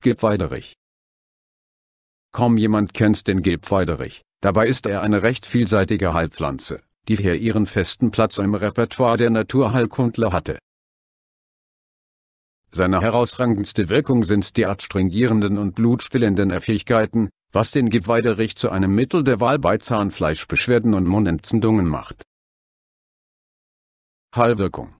Gipfeiderich. Kaum jemand kennt den Gipfeiderich, dabei ist er eine recht vielseitige Heilpflanze, die hier ihren festen Platz im Repertoire der Naturheilkundler hatte. Seine herausragendste Wirkung sind die adstringierenden und blutstillenden Fähigkeiten, was den Gipfeiderich zu einem Mittel der Wahl bei Zahnfleischbeschwerden und Mundentzündungen macht. Heilwirkung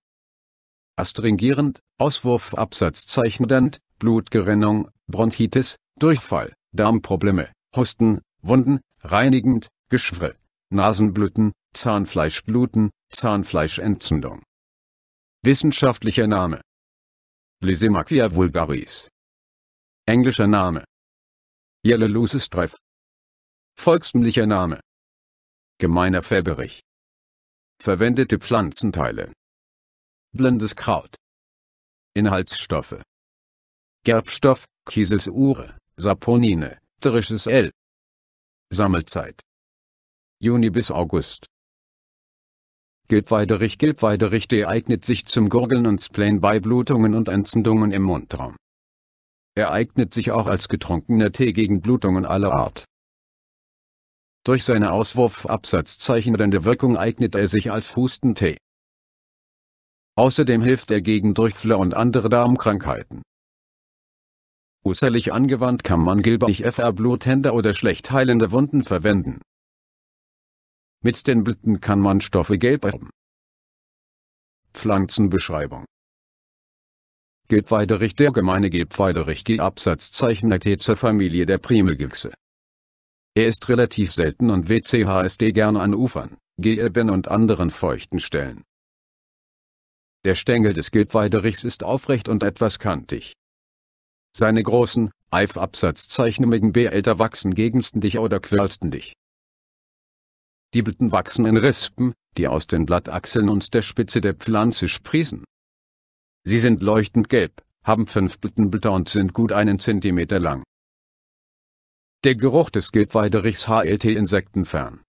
Astringierend, Auswurf absatzzeichnend, Blutgerinnung, Bronchitis, Durchfall, Darmprobleme, Husten, Wunden, reinigend, Geschwür, Nasenblüten, Zahnfleischbluten, Zahnfleischentzündung. Wissenschaftlicher Name Lysimachia vulgaris. Englischer Name Yellow Lucis Treff. Volkstümlicher Name Gemeiner Fäberich. Verwendete Pflanzenteile. Blindes Kraut. Inhaltsstoffe Gerbstoff, Kieselsure, Saponine, trisches L. Sammelzeit Juni bis August Gilbweiderich Gilbweiderich eignet sich zum Gurgeln und Spleen bei Blutungen und Entzündungen im Mundraum. Er eignet sich auch als getrunkener Tee gegen Blutungen aller Art. Durch seine Auswurfabsatzzeichnende Wirkung eignet er sich als Hustentee. Außerdem hilft er gegen Durchfall und andere Darmkrankheiten. Äußerlich angewandt kann man Gilbeich FR Bluthänder oder schlecht heilende Wunden verwenden. Mit den Blüten kann man Stoffe gelb erben. Pflanzenbeschreibung Gilbweiderich Der gemeine Gilbweiderich G. Absatzzeichen der Familie der Primelgüchse. Er ist relativ selten und WCHSD gerne an Ufern, Geeben und anderen feuchten Stellen. Der Stängel des Gilbweiderichs ist aufrecht und etwas kantig. Seine großen, eif eifabsatzzeichnungen Beälter wachsen gegensten dich oder quirlsten dich. Die Blüten wachsen in Rispen, die aus den Blattachseln und der Spitze der Pflanze sprießen. Sie sind leuchtend gelb, haben fünf Blütenblätter und sind gut einen Zentimeter lang. Der Geruch des Gelbweiderichs HLT insekten fern.